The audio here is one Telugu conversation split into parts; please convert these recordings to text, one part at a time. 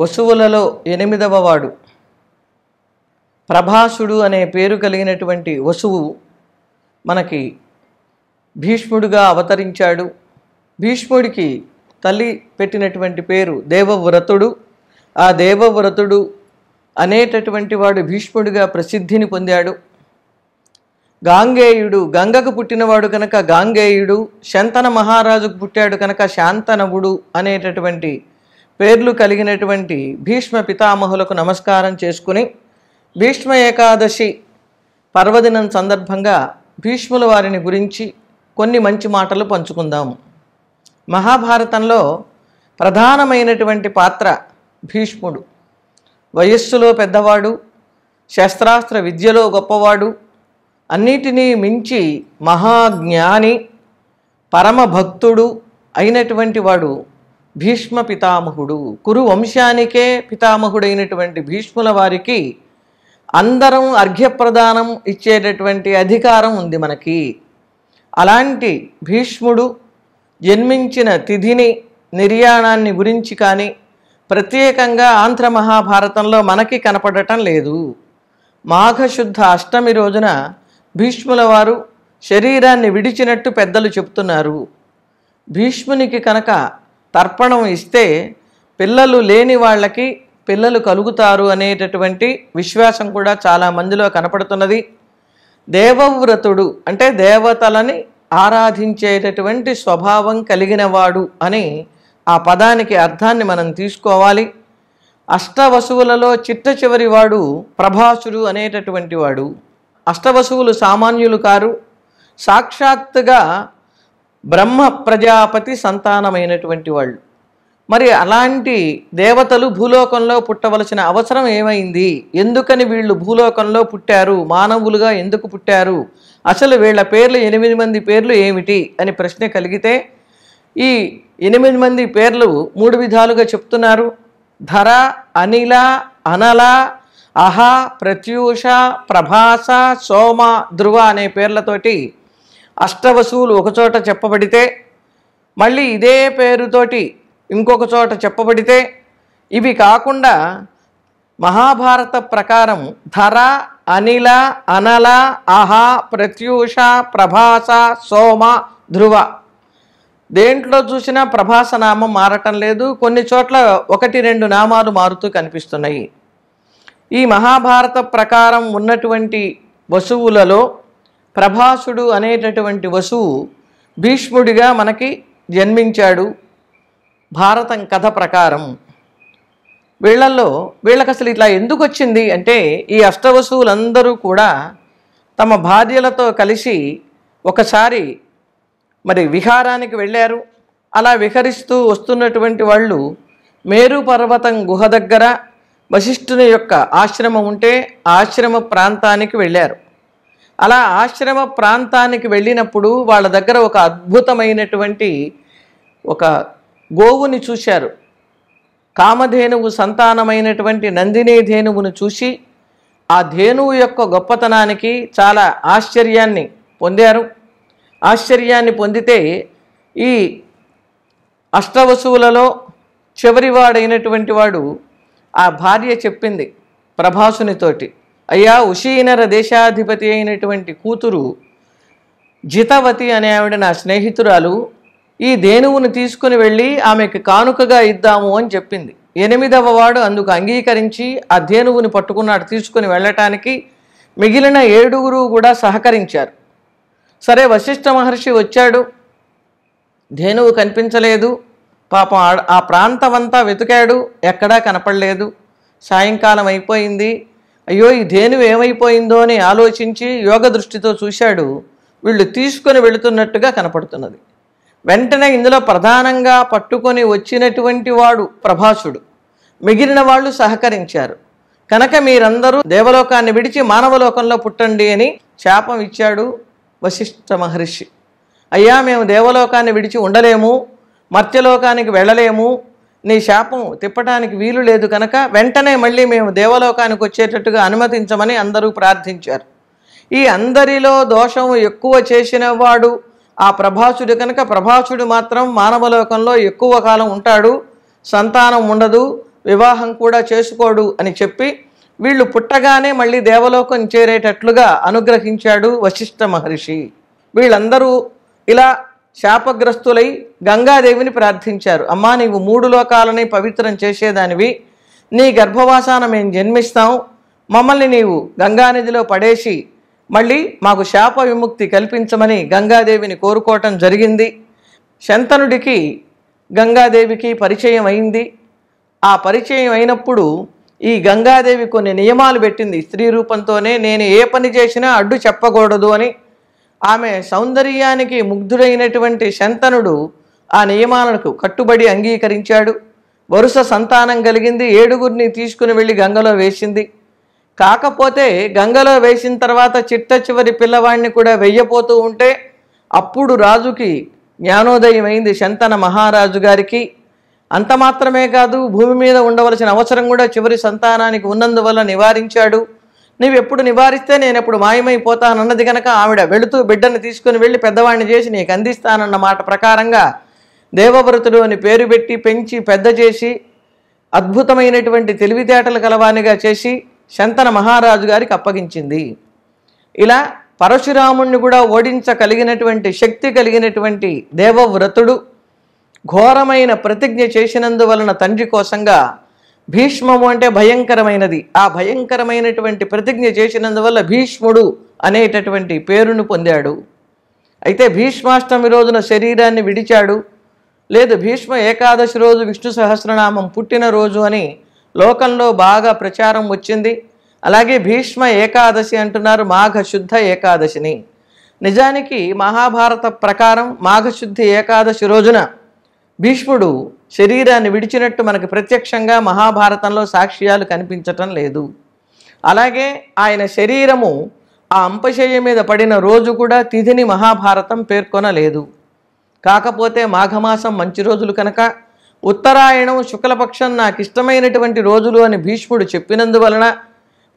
వసువులలో ఎనిమిదవ వాడు ప్రభాసుడు అనే పేరు కలిగినటువంటి వసువు మనకి భీష్ముడుగా అవతరించాడు భీష్ముడికి తల్లి పెట్టినటువంటి పేరు దేవవ్రతుడు ఆ దేవవ్రతుడు అనేటటువంటి వాడు భీష్ముడిగా ప్రసిద్ధిని పొందాడు గాంగేయుడు గంగకు పుట్టినవాడు కనుక గాంగేయుడు శంతన మహారాజుకు పుట్టాడు కనుక శాంతనవుడు అనేటటువంటి పేర్లు కలిగినటువంటి భీష్మ పితామహులకు నమస్కారం చేసుకుని భీష్మ ఏకాదశి పర్వదినం సందర్భంగా భీష్ముల వారిని గురించి కొన్ని మంచి మాటలు పంచుకుందాము మహాభారతంలో ప్రధానమైనటువంటి పాత్ర భీష్ముడు వయస్సులో పెద్దవాడు శస్త్రాస్త్ర విద్యలో గొప్పవాడు అన్నిటినీ మించి మహాజ్ఞాని పరమభక్తుడు అయినటువంటి వాడు భీష్మ పితామహుడు కురు వంశానికే పితామహుడైనటువంటి భీష్ముల వారికి అందరం అర్ఘ్యప్రదానం ఇచ్చేటటువంటి అధికారం ఉంది మనకి అలాంటి భీష్ముడు జన్మించిన తిథిని నిర్యాణాన్ని గురించి కానీ ప్రత్యేకంగా ఆంధ్ర మహాభారతంలో మనకి కనపడటం లేదు మాఘశుద్ధ అష్టమి రోజున భీష్ముల వారు శరీరాన్ని విడిచినట్టు పెద్దలు చెప్తున్నారు భీష్మునికి కనుక తర్పణం ఇస్తే పిల్లలు లేని వాళ్ళకి పిల్లలు కలుగుతారు అనేటటువంటి విశ్వాసం కూడా చాలా మందిలో కనపడుతున్నది దేవవ్రతుడు అంటే దేవతలని ఆరాధించేటటువంటి స్వభావం కలిగినవాడు అని ఆ పదానికి అర్థాన్ని మనం తీసుకోవాలి అష్టవసువులలో చిట్ట చివరి వాడు ప్రభాసుడు అనేటటువంటి వాడు అష్టవసువులు సామాన్యులు కారు సాక్షాత్తుగా బ్రహ్మ ప్రజాపతి సంతానమైనటువంటి వాళ్ళు మరి అలాంటి దేవతలు భూలోకంలో పుట్టవలసిన అవసరం ఏమైంది ఎందుకని వీళ్ళు భూలోకంలో పుట్టారు మానవులుగా ఎందుకు పుట్టారు అసలు వీళ్ళ పేర్లు ఎనిమిది మంది పేర్లు ఏమిటి అని ప్రశ్న కలిగితే ఈ ఎనిమిది మంది పేర్లు మూడు విధాలుగా చెప్తున్నారు ధర అనిల అనల అహ ప్రత్యూష ప్రభాస సోమ ధ్రువ అనే పేర్లతోటి అష్టవసువులు ఒకచోట చెప్పబడితే మళ్ళీ ఇదే పేరుతోటి ఇంకొక చోట చెప్పబడితే ఇవి కాకుండా మహాభారత ప్రకారం ధర అనిల అనల అహ ప్రత్యూష ప్రభాస సోమ ధ్రువ దేంట్లో చూసినా ప్రభాస నామం మారటం లేదు కొన్ని చోట్ల ఒకటి రెండు నామాలు మారుతూ కనిపిస్తున్నాయి ఈ మహాభారత ప్రకారం ఉన్నటువంటి వసువులలో ప్రభాసుడు అనేటటువంటి వసువు భీష్ముడిగా మనకి జన్మించాడు భారతం కథ ప్రకారం వీళ్ళల్లో వీళ్ళకి అసలు ఇట్లా ఎందుకు వచ్చింది అంటే ఈ అష్టవసువులందరూ కూడా తమ భార్యలతో కలిసి ఒకసారి మరి విహారానికి వెళ్ళారు అలా విహరిస్తూ వస్తున్నటువంటి వాళ్ళు మేరు పర్వతం గుహ దగ్గర వశిష్ఠుని యొక్క ఆశ్రమం ఉంటే ఆశ్రమ ప్రాంతానికి వెళ్ళారు అలా ఆశ్రమ ప్రాంతానికి వెళ్ళినప్పుడు వాళ్ళ దగ్గర ఒక అద్భుతమైనటువంటి ఒక గోవుని చూశారు కామధేనువు సంతానమైనటువంటి నందినీ ధేనువును చూసి ఆ ధేనువు యొక్క గొప్పతనానికి చాలా ఆశ్చర్యాన్ని పొందారు ఆశ్చర్యాన్ని పొందితే ఈ అష్టవసువులలో చివరివాడైనటువంటి వాడు ఆ భార్య చెప్పింది ప్రభాసునితోటి అయ్యా ఉషీనర దేశాధిపతి అయినటువంటి కూతురు జితవతి అనే ఆవిడ నా స్నేహితురాలు ఈ దేనువును తీసుకుని వెళ్ళి ఆమెకి కానుకగా ఇద్దాము అని చెప్పింది ఎనిమిదవ వాడు అందుకు అంగీకరించి ఆ ధేనువుని పట్టుకున్నాడు తీసుకుని వెళ్ళటానికి మిగిలిన ఏడుగురు కూడా సహకరించారు సరే వశిష్ఠ మహర్షి వచ్చాడు ధేనువు కనిపించలేదు పాపం ఆ ప్రాంతమంతా వెతికాడు ఎక్కడా కనపడలేదు సాయంకాలం అయిపోయింది అయ్యో ఈ ధేనువు ఏమైపోయిందో అని ఆలోచించి యోగ దృష్టితో చూశాడు వీళ్ళు తీసుకొని వెళుతున్నట్టుగా కనపడుతున్నది వెంటనే ఇందులో ప్రధానంగా పట్టుకొని వచ్చినటువంటి వాడు ప్రభాసుడు మిగిలిన వాళ్ళు సహకరించారు కనుక మీరందరూ దేవలోకాన్ని విడిచి మానవలోకంలో పుట్టండి అని శాపం ఇచ్చాడు వశిష్ఠ మహర్షి అయ్యా మేము దేవలోకాన్ని విడిచి ఉండలేము మర్త్యలోకానికి వెళ్ళలేము నీ శాపం తిప్పటానికి వీలు లేదు కనుక వెంటనే మళ్ళీ మేము దేవలోకానికి వచ్చేటట్టుగా అనుమతించమని అందరూ ప్రార్థించారు ఈ అందరిలో దోషం ఎక్కువ చేసినవాడు ఆ ప్రభాసుడు కనుక ప్రభాసుడు మాత్రం మానవలోకంలో ఎక్కువ కాలం ఉంటాడు సంతానం ఉండదు వివాహం కూడా చేసుకోడు అని చెప్పి వీళ్ళు పుట్టగానే మళ్ళీ దేవలోకం చేరేటట్లుగా అనుగ్రహించాడు వశిష్ఠ మహర్షి వీళ్ళందరూ ఇలా శాపగ్రస్తులై గంగాదేవిని ప్రార్థించారు అమ్మా నీవు మూడు లోకాలని పవిత్రం చేసేదానివి నీ గర్భవాసాన మేము జన్మిస్తాం మమ్మల్ని నీవు గంగానదిలో పడేసి మళ్ళీ మాకు శాప విముక్తి కల్పించమని గంగాదేవిని కోరుకోవటం జరిగింది శంతనుడికి గంగాదేవికి పరిచయం అయింది ఆ పరిచయం అయినప్పుడు ఈ గంగాదేవి కొన్ని నియమాలు పెట్టింది స్త్రీ రూపంతోనే నేను ఏ పని చేసినా అడ్డు చెప్పకూడదు అని ఆమె సౌందర్యానికి ముగ్ధుడైనటువంటి శంతనుడు ఆ నియమాలకు కట్టుబడి అంగీకరించాడు వరుస సంతానం కలిగింది ఏడుగురిని తీసుకుని వెళ్ళి గంగలో వేసింది కాకపోతే గంగలో వేసిన తర్వాత చిట్ట చివరి పిల్లవాడిని కూడా వెయ్యపోతూ ఉంటే అప్పుడు రాజుకి జ్ఞానోదయం అయింది శంతన మహారాజు గారికి అంత మాత్రమే కాదు భూమి మీద ఉండవలసిన అవసరం కూడా చివరి సంతానానికి ఉన్నందువల్ల నివారించాడు ఎప్పుడు నివారిస్తే నేను ఎప్పుడు మాయమైపోతానన్నది కనుక ఆవిడ వెళుతూ బిడ్డను తీసుకుని వెళ్ళి పెద్దవాడిని చేసి నీకు అందిస్తానన్న మాట ప్రకారంగా దేవవ్రతుడు అని పేరు పెట్టి పెంచి పెద్ద చేసి అద్భుతమైనటువంటి తెలివితేటలు కలవానిగా చేసి శంతన మహారాజు గారికి అప్పగించింది ఇలా పరశురాముణ్ణి కూడా ఓడించగలిగినటువంటి శక్తి కలిగినటువంటి దేవవ్రతుడు ఘోరమైన ప్రతిజ్ఞ చేసినందువలన తండ్రి కోసంగా భీష్మము అంటే భయంకరమైనది ఆ భయంకరమైనటువంటి ప్రతిజ్ఞ చేసినందువల్ల భీష్ముడు అనేటటువంటి పేరును పొందాడు అయితే భీష్మాష్టమి రోజున శరీరాన్ని విడిచాడు లేదు భీష్మ ఏకాదశి రోజు విష్ణు సహస్రనామం పుట్టినరోజు అని లోకంలో బాగా ప్రచారం వచ్చింది అలాగే భీష్మ ఏకాదశి అంటున్నారు మాఘశుద్ధ ఏకాదశిని నిజానికి మహాభారత ప్రకారం మాఘశుద్ధి ఏకాదశి రోజున భీష్ముడు శరీరాన్ని విడిచినట్టు మనకు ప్రత్యక్షంగా మహాభారతంలో సాక్ష్యాలు కనిపించటం లేదు అలాగే ఆయన శరీరము ఆ అంపశయ్య మీద పడిన రోజు కూడా తిథిని మహాభారతం పేర్కొనలేదు కాకపోతే మాఘమాసం మంచి రోజులు కనుక ఉత్తరాయణం శుక్లపక్షం నాకు ఇష్టమైనటువంటి రోజులు అని భీష్ముడు చెప్పినందువలన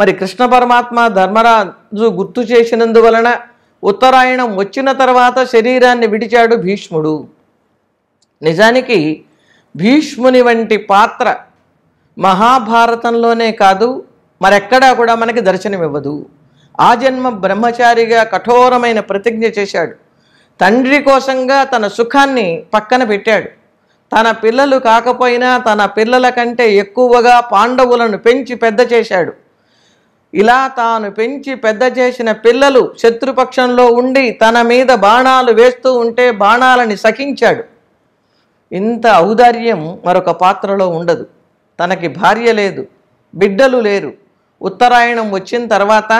మరి కృష్ణ పరమాత్మ ధర్మరాజు గుర్తు చేసినందువలన ఉత్తరాయణం వచ్చిన తర్వాత శరీరాన్ని విడిచాడు భీష్ముడు నిజానికి భీష్ముని వంటి పాత్ర మహాభారతంలోనే కాదు మరెక్కడా కూడా మనకి దర్శనమివ్వదు ఆ జన్మ బ్రహ్మచారిగా కఠోరమైన ప్రతిజ్ఞ చేశాడు తండ్రి కోసంగా తన సుఖాన్ని పక్కన పెట్టాడు తన పిల్లలు కాకపోయినా తన పిల్లల కంటే ఎక్కువగా పాండవులను పెంచి పెద్ద చేశాడు ఇలా తాను పెంచి పెద్ద చేసిన పిల్లలు శత్రుపక్షంలో ఉండి తన మీద బాణాలు వేస్తూ ఉంటే బాణాలని సఖించాడు ఇంత ఔదార్యం మరొక పాత్రలో ఉండదు తనకి భార్య లేదు బిడ్డలు లేరు ఉత్తరాయణం వచ్చిన తర్వాత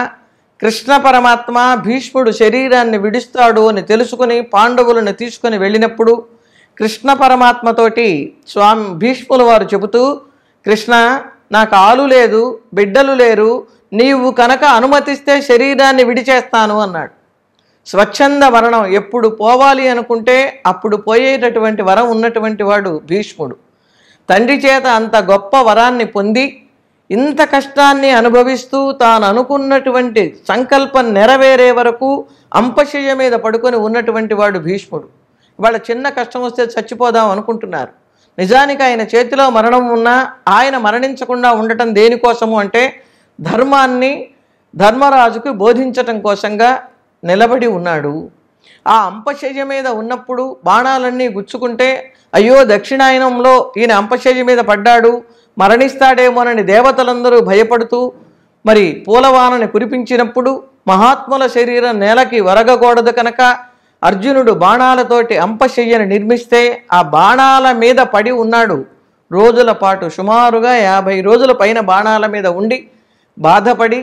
కృష్ణ పరమాత్మ భీష్ముడు శరీరాన్ని విడుస్తాడు అని తెలుసుకుని పాండవులను తీసుకుని వెళ్ళినప్పుడు కృష్ణ పరమాత్మతోటి స్వామి భీష్ముల వారు చెబుతూ కృష్ణ నాకు ఆలు లేదు బిడ్డలు లేరు నీవు కనుక అనుమతిస్తే శరీరాన్ని విడిచేస్తాను అన్నాడు స్వచ్ఛంద వరణం ఎప్పుడు పోవాలి అనుకుంటే అప్పుడు పోయేటటువంటి వరం ఉన్నటువంటి వాడు భీష్ముడు తండ్రి చేత అంత గొప్ప వరాన్ని పొంది ఇంత కష్టాన్ని అనుభవిస్తూ తాను అనుకున్నటువంటి సంకల్పం నెరవేరే వరకు అంపశయ్య మీద పడుకొని ఉన్నటువంటి వాడు భీష్ముడు వాళ్ళ చిన్న కష్టం వస్తే చచ్చిపోదాం అనుకుంటున్నారు నిజానికి ఆయన చేతిలో మరణం ఉన్నా ఆయన మరణించకుండా ఉండటం దేనికోసము అంటే ధర్మాన్ని ధర్మరాజుకు బోధించటం కోసంగా నిలబడి ఉన్నాడు ఆ అంపశయ్య మీద ఉన్నప్పుడు బాణాలన్నీ గుచ్చుకుంటే అయ్యో దక్షిణాయనంలో ఈయన అంపశయ్య మీద పడ్డాడు మరణిస్తాడేమోనని దేవతలందరూ భయపడుతూ మరి పూలవానని కురిపించినప్పుడు మహాత్ముల శరీరం నేలకి వరగకూడదు కనుక అర్జునుడు బాణాలతోటి అంపశయ్యను నిర్మిస్తే ఆ బాణాల మీద పడి ఉన్నాడు రోజుల పాటు సుమారుగా యాభై రోజుల పైన బాణాల మీద ఉండి బాధపడి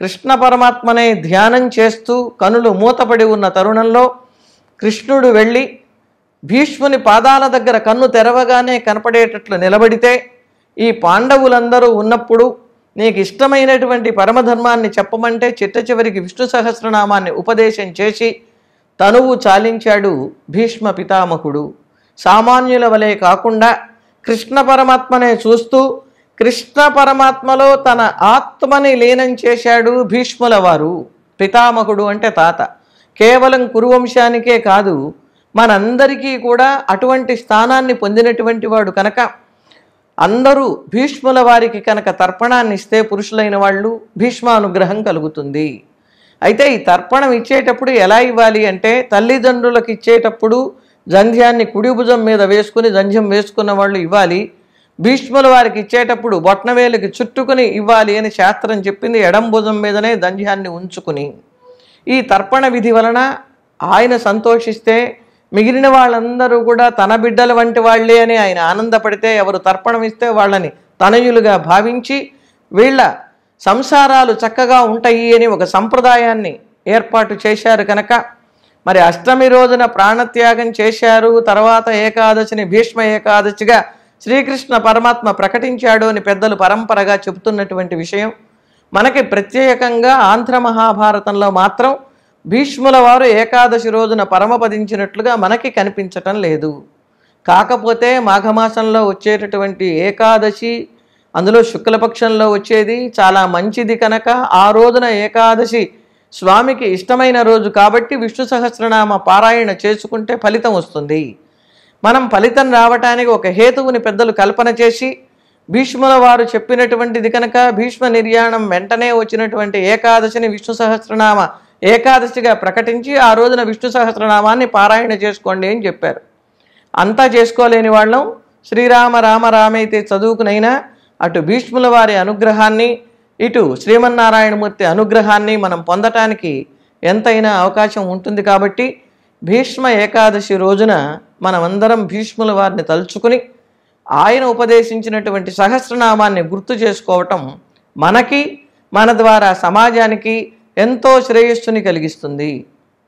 కృష్ణ పరమాత్మనే ధ్యానం చేస్తూ కనులు మూతపడి ఉన్న తరుణంలో కృష్ణుడు వెళ్ళి భీష్ముని పాదాల దగ్గర కన్ను తెరవగానే కనపడేటట్లు నిలబడితే ఈ పాండవులందరూ ఉన్నప్పుడు నీకు ఇష్టమైనటువంటి పరమధర్మాన్ని చెప్పమంటే చిట్ట చివరికి విష్ణు సహస్రనామాన్ని ఉపదేశం చేసి తనువు చాలించాడు భీష్మ పితామహుడు సామాన్యుల వలె కాకుండా కృష్ణ పరమాత్మనే చూస్తూ కృష్ణ పరమాత్మలో తన ఆత్మని లీనం చేశాడు భీష్ముల వారు పితామహుడు అంటే తాత కేవలం కురువంశానికే కాదు మనందరికీ కూడా అటువంటి స్థానాన్ని పొందినటువంటి వాడు కనుక అందరూ భీష్ముల వారికి కనుక తర్పణాన్ని ఇస్తే పురుషులైన వాళ్ళు భీష్మానుగ్రహం కలుగుతుంది అయితే ఈ తర్పణం ఇచ్చేటప్పుడు ఎలా ఇవ్వాలి అంటే తల్లిదండ్రులకు ఇచ్చేటప్పుడు జంధ్యాన్ని కుడి భుజం మీద వేసుకుని జంధ్యం వేసుకున్న వాళ్ళు ఇవ్వాలి భీష్ముల వారికి ఇచ్చేటప్పుడు బొట్నవేలికి చుట్టుకుని ఇవ్వాలి అని శాస్త్రం చెప్పింది ఎడం భుజం మీదనే దంధ్యాన్ని ఉంచుకుని ఈ తర్పణ విధి వలన ఆయన సంతోషిస్తే మిగిలిన వాళ్ళందరూ కూడా తన బిడ్డల వంటి వాళ్లే అని ఆయన ఆనందపడితే ఎవరు తర్పణం ఇస్తే వాళ్ళని తనయులుగా భావించి వీళ్ళ సంసారాలు చక్కగా ఉంటాయి అని ఒక సంప్రదాయాన్ని ఏర్పాటు చేశారు కనుక మరి అష్టమి రోజున ప్రాణత్యాగం చేశారు తర్వాత ఏకాదశిని భీష్మ ఏకాదశిగా శ్రీకృష్ణ పరమాత్మ ప్రకటించాడు అని పెద్దలు పరంపరగా చెబుతున్నటువంటి విషయం మనకి ప్రత్యేకంగా ఆంధ్ర మహాభారతంలో మాత్రం భీష్ముల వారు ఏకాదశి రోజున పరమపదించినట్లుగా మనకి కనిపించటం లేదు కాకపోతే మాఘమాసంలో వచ్చేటటువంటి ఏకాదశి అందులో శుక్లపక్షంలో వచ్చేది చాలా మంచిది కనుక ఆ రోజున ఏకాదశి స్వామికి ఇష్టమైన రోజు కాబట్టి విష్ణు సహస్రనామ పారాయణ చేసుకుంటే ఫలితం వస్తుంది మనం ఫలితం రావటానికి ఒక హేతువుని పెద్దలు కల్పన చేసి భీష్ముల వారు చెప్పినటువంటిది కనుక భీష్మ నిర్యాణం వెంటనే వచ్చినటువంటి ఏకాదశిని విష్ణు సహస్రనామ ఏకాదశిగా ప్రకటించి ఆ రోజున విష్ణు సహస్రనామాన్ని పారాయణ చేసుకోండి అని చెప్పారు అంతా చేసుకోలేని వాళ్ళం శ్రీరామ రామ రామైతే చదువుకునైనా అటు భీష్ముల వారి అనుగ్రహాన్ని ఇటు శ్రీమన్నారాయణమూర్తి అనుగ్రహాన్ని మనం పొందటానికి ఎంతైనా అవకాశం ఉంటుంది కాబట్టి భీష్మ ఏకాదశి రోజున మనమందరం భీష్ముల వారిని తలుచుకుని ఆయన ఉపదేశించినటువంటి సహస్రనామాన్ని గుర్తు చేసుకోవటం మనకి మన ద్వారా సమాజానికి ఎంతో శ్రేయస్సుని కలిగిస్తుంది